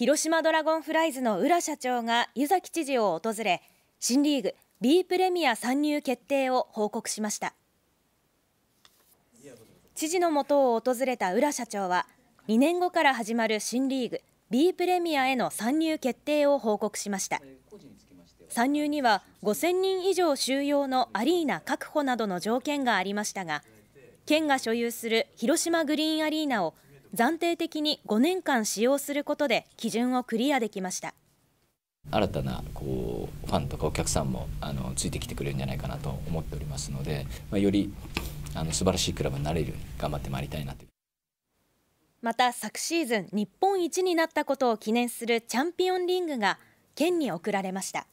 広島ドラゴンフライズの浦社長が湯崎知事を訪れ新リーグ B プレミア参入決定を報告しました知事のもとを訪れた浦社長は2年後から始まる新リーグ B プレミアへの参入決定を報告しました参入には5000人以上収容のアリーナ確保などの条件がありましたが県が所有する広島グリーンアリーナを暫定的に5年間使用することで基準をクリアできました新たなこうファンとかお客さんもあのついてきてくれるんじゃないかなと思っておりますので、まあ、よりあの素晴らしいクラブになれるように頑張ってまいりたいなとまた昨シーズン日本一になったことを記念するチャンピオンリングが県に贈られました。